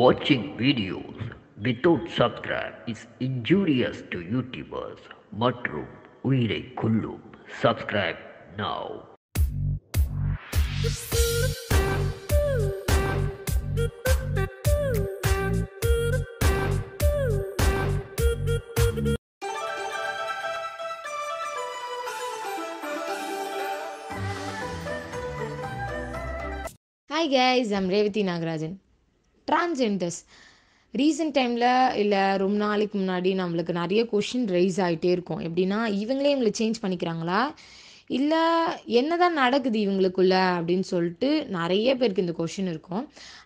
Watching videos without subscribe is injurious to YouTubers மற்றும் Uire, கொல்லும் Subscribe now. Hi guys, I'm Revati Nagarajan. Transgenders recent டைமில் இல்லை ரொம்ப நாளைக்கு முன்னாடி நம்மளுக்கு நிறைய கொஷின் ரைஸ் ஆகிட்டே இருக்கும் எப்படின்னா இவங்களே இவங்களை சேஞ்ச் பண்ணிக்கிறாங்களா இல்லை என்ன தான் நடக்குது இவங்களுக்குள்ள அப்படின்னு சொல்லிட்டு நிறைய பேருக்கு இந்த கொஷின் இருக்கும்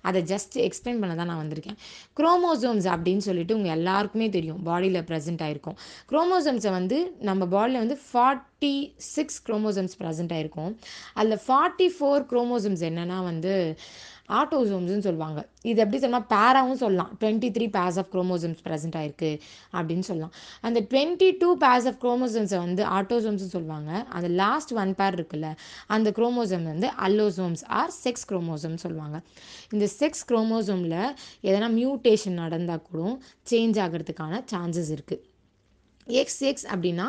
அதை ஜஸ்ட் எக்ஸ்பிளைன் பண்ண தான் நான் வந்திருக்கேன் குரோமோசோம்ஸ் அப்படின்னு சொல்லிட்டு உங்கள் எல்லாருக்குமே தெரியும் பாடியில் ப்ரெசென்ட் ஆகிருக்கும் குரோமோசோம்ஸை வந்து நம்ம பாடியில் வந்து ஃபார்ட்டி சிக்ஸ் குரோமோசோம்ஸ் ப்ரெசென்ட் ஆகிருக்கும் அதில் ஃபார்ட்டி ஃபோர் குரோமோசோம்ஸ் என்னென்னா வந்து ஆட்டோசோம்ஸ்ன்னு சொல்லுவாங்க இது எப்படி சொல்லலாம் பேராவும் சொல்லலாம் twenty three pairs of chromosomes present ஆயிருக்கு அப்படின்னு சொல்லலாம் அந்த டுவெண்ட்டி டூ பேர்ஸ் ஆஃப் குரோமோசோம்ஸை வந்து ஆட்டோசோம்ஸ்னு சொல்லுவாங்க அந்த லாஸ்ட் ஒன் பேர் இருக்குல்ல அந்த குரோமோசோம் வந்து அல்லோசோம்ஸ் ஆர் செக்ஸ் குரோமோசோம்னு சொல்லுவாங்க இந்த செக்ஸ் குரோமோசோமில் எதனா மியூட்டேஷன் நடந்தால் கூட சேஞ்ச் ஆகிறதுக்கான சான்சஸ் இருக்குது எக்ஸ் எக்ஸ் அப்படின்னா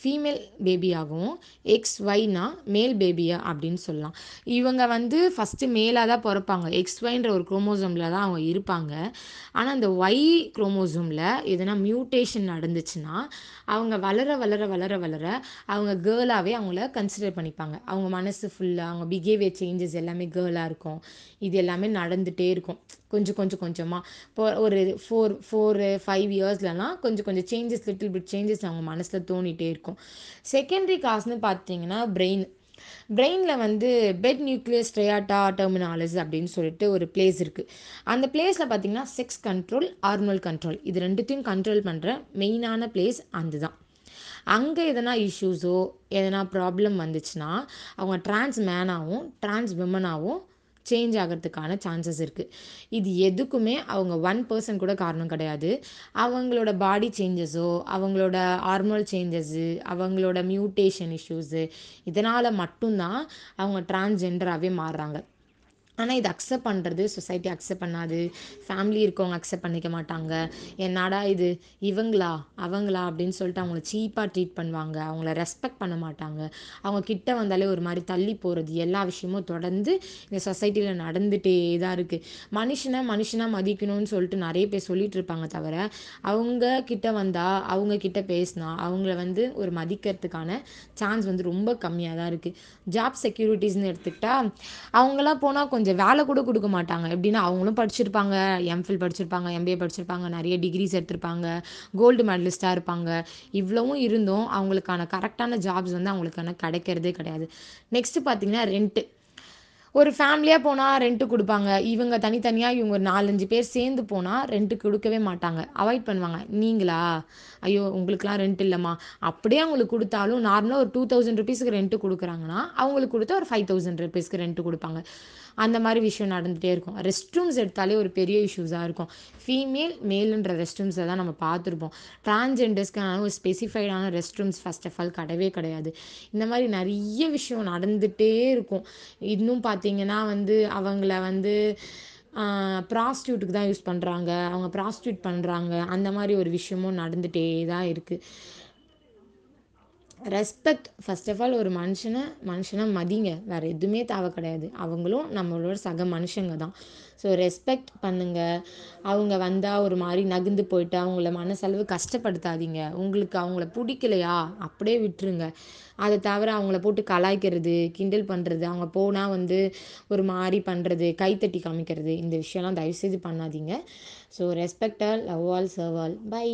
ஃபீமேல் பேபியாகவும் எக்ஸ் ஒய்னா மேல் பேபியா அப்படின்னு சொல்லலாம் இவங்க வந்து ஃபஸ்ட்டு மேலாக தான் பிறப்பாங்க எக்ஸ் ஒய்ன்ற ஒரு குரோமோசோமில் தான் அவங்க இருப்பாங்க ஆனால் அந்த ஒய் குரோமோசோமில் எதனா மியூட்டேஷன் நடந்துச்சுன்னா அவங்க வளர வளர வளர வளர அவங்க கேர்ளாகவே அவங்கள கன்சிடர் பண்ணிப்பாங்க அவங்க மனசு ஃபுல்லாக அவங்க பிஹேவியர் சேஞ்சஸ் எல்லாமே கேர்ளாக இருக்கும் இது எல்லாமே நடந்துகிட்டே இருக்கும் கொஞ்சம் கொஞ்சம் கொஞ்சமாக இப்போ ஒரு ஃபோர் ஃபோர் ஃபைவ் இயர்ஸ்லலாம் கொஞ்சம் கொஞ்சம் சேஞ்சஸ் லிட்டில் பிட் சேஞ்சஸ் அவங்க மனசில் தோணிகிட்டே இருக்கும் இருக்கும் செகண்டரி காசுன்னு பார்த்தீங்கன்னா பிரெயின் பிரெயினில் வந்து பெட் நியூக்ளியஸ் ட்ரையாட்டா டெர்மினாலஜி அப்படின்னு சொல்லிட்டு ஒரு பிளேஸ் இருக்குது அந்த பிளேஸில் பார்த்தீங்கன்னா செக்ஸ் கண்ட்ரோல் ஹார்மோல் கண்ட்ரோல் இது ரெண்டுத்தையும் கண்ட்ரோல் பண்ணுற மெயினான பிளேஸ் அதுதான் அங்கே எதனா இஷ்யூஸோ எதனா ப்ராப்ளம் வந்துச்சுன்னா அவங்க டிரான்ஸ் மேனாகவும் டிரான்ஸ் விமனாகவும் சேஞ்ச் ஆகிறதுக்கான சான்சஸ் இருக்குது இது எதுக்குமே அவங்க ஒன் பர்சன் கூட காரணம் கிடையாது அவங்களோட பாடி சேஞ்சஸோ அவங்களோட ஹார்மோல் சேஞ்சஸ்ஸு அவங்களோட மியூட்டேஷன் இஷ்யூஸு இதனால் மட்டும்தான் அவங்க டிரான்ஸ்ஜெண்டராகவே மாறுறாங்க ஆனால் இது அக்செப்ட் பண்ணுறது சொசைட்டி அக்செப்ட் பண்ணாது ஃபேமிலி இருக்கவங்க அக்செப்ட் பண்ணிக்க மாட்டாங்க என்னடா இது இவங்களா அவங்களா அப்படின்னு சொல்லிட்டு அவங்கள சீப்பாக ட்ரீட் பண்ணுவாங்க அவங்கள ரெஸ்பெக்ட் பண்ண மாட்டாங்க அவங்க கிட்ட வந்தாலே ஒரு மாதிரி தள்ளி போகிறது எல்லா விஷயமும் தொடர்ந்து இந்த சொசைட்டியில் நடந்துகிட்டே தான் இருக்குது மனுஷனை மனுஷனாக மதிக்கணும்னு சொல்லிட்டு நிறைய பேர் சொல்லிட்டு இருப்பாங்க தவிர அவங்க கிட்ட வந்தால் அவங்க கிட்ட பேசினா அவங்கள வந்து ஒரு மதிக்கிறதுக்கான சான்ஸ் வந்து ரொம்ப கம்மியாக தான் இருக்குது ஜாப் செக்யூரிட்டிஸ்னு எடுத்துக்கிட்டால் அவங்களாம் போனால் கொஞ்சம் கொஞ்சம் வேலை கூட கொடுக்க மாட்டாங்க எப்படின்னா அவங்களும் படிச்சிருப்பாங்க எம்ஃபில் படிச்சிருப்பாங்க எம்பிஏ படிச்சிருப்பாங்க நிறைய டிகிரிஸ் எடுத்திருப்பாங்க கோல்டு மெடலிஸ்ட்டாக இருப்பாங்க இவ்வளவும் இருந்தும் அவங்களுக்கான கரெக்டான ஜாப்ஸ் வந்து அவங்களுக்கான கிடைக்கிறதே கிடையாது நெக்ஸ்ட்டு பார்த்தீங்கன்னா ரெண்ட்டு ஒரு ஃபேமிலியாக போனால் ரெண்ட்டு கொடுப்பாங்க இவங்க தனித்தனியாக இவங்க ஒரு நாலஞ்சு பேர் சேர்ந்து போனால் ரெண்ட்டு கொடுக்கவே மாட்டாங்க அவாய்ட் பண்ணுவாங்க நீங்களா ஐயோ உங்களுக்குலாம் ரெண்ட் இல்லைம்மா அப்படியே அவங்களுக்கு கொடுத்தாலும் நார்மலாக ஒரு டூ தௌசண்ட் ருபீஸுக்கு ரெண்ட்டு கொடுக்குறாங்கன்னா அவங்களுக்கு கொடுத்தா ஒரு ஃபைவ் தௌசண்ட் ருபீஸ்க்கு ரெண்ட்டு கொடுப்பாங்க அந்த மாதிரி விஷயம் நடந்துகிட்டே இருக்கும் ரெஸ்ட் ரூம்ஸ் எடுத்தாலே ஒரு பெரிய இஷ்யூஸாக இருக்கும் ஃபீமேல் மேலுன்ற ரெஸ்ட் ரூம்ஸை தான் நம்ம பார்த்துருப்போம் ட்ரான்ஸ்ஜெண்டர்ஸ்க்கான ஒரு ஸ்பெசிஃபைடான rest room first of all கிடையவே கிடையாது இந்த மாதிரி நிறைய விஷயம் நடந்துகிட்டே இருக்கும் இன்னும் பார்த்தீங்கன்னா வந்து அவங்கள வந்து ப்ராஸ்டியூட்டுக்கு தான் யூஸ் பண்ணுறாங்க அவங்க ப்ராஸ்டியூட் பண்ணுறாங்க அந்த மாதிரி ஒரு விஷயமும் நடந்துகிட்டே தான் இருக்குது ரெஸ்பெக்ட் ஃபஸ்ட் ஆஃப் ஆல் ஒரு மனுஷனை மனுஷனை மதிங்க வேறு எதுவுமே தேவை கிடையாது அவங்களும் நம்மளோட சக மனுஷங்க தான் ஸோ ரெஸ்பெக்ட் பண்ணுங்கள் அவங்க வந்தால் ஒரு மாதிரி நகுந்து போயிட்டு அவங்கள மனசளவு கஷ்டப்படுத்தாதீங்க உங்களுக்கு அவங்கள பிடிக்கலையா அப்படியே விட்டுருங்க அதை தவிர அவங்கள போட்டு கலாய்க்கிறது கிண்டல் பண்ணுறது அவங்க போனால் வந்து ஒரு மாதிரி பண்ணுறது கைத்தட்டி காமிக்கிறது இந்த விஷயம்லாம் தயவுசெய்து பண்ணாதீங்க so respect all love all serve all by